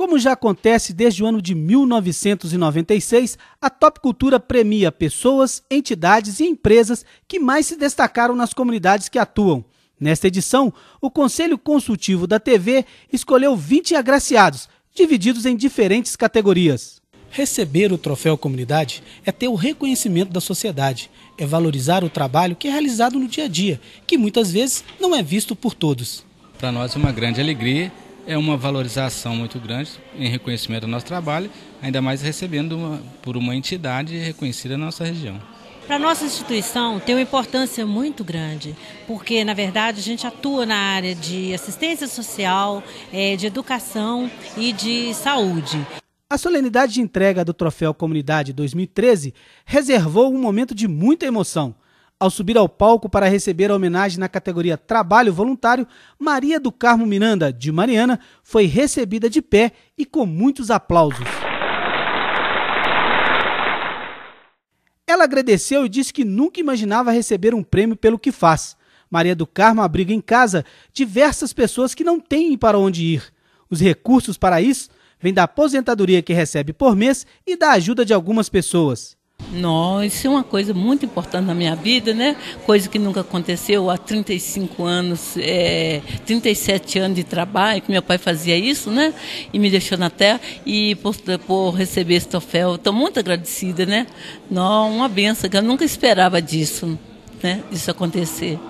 Como já acontece desde o ano de 1996, a Top Cultura premia pessoas, entidades e empresas que mais se destacaram nas comunidades que atuam. Nesta edição, o Conselho Consultivo da TV escolheu 20 agraciados, divididos em diferentes categorias. Receber o troféu comunidade é ter o reconhecimento da sociedade, é valorizar o trabalho que é realizado no dia a dia, que muitas vezes não é visto por todos. Para nós é uma grande alegria é uma valorização muito grande em reconhecimento do nosso trabalho, ainda mais recebendo uma, por uma entidade reconhecida na nossa região. Para a nossa instituição tem uma importância muito grande, porque, na verdade, a gente atua na área de assistência social, é, de educação e de saúde. A solenidade de entrega do Troféu Comunidade 2013 reservou um momento de muita emoção ao subir ao palco para receber a homenagem na categoria Trabalho Voluntário, Maria do Carmo Miranda, de Mariana, foi recebida de pé e com muitos aplausos. Ela agradeceu e disse que nunca imaginava receber um prêmio pelo que faz. Maria do Carmo abriga em casa diversas pessoas que não têm para onde ir. Os recursos para isso vêm da aposentadoria que recebe por mês e da ajuda de algumas pessoas. Não, isso é uma coisa muito importante na minha vida, né? Coisa que nunca aconteceu há 35 anos, é, 37 anos de trabalho, que meu pai fazia isso, né? E me deixou na terra e por, por receber esse troféu. Estou muito agradecida, né? Não, uma benção, que eu nunca esperava disso, né? Isso acontecer.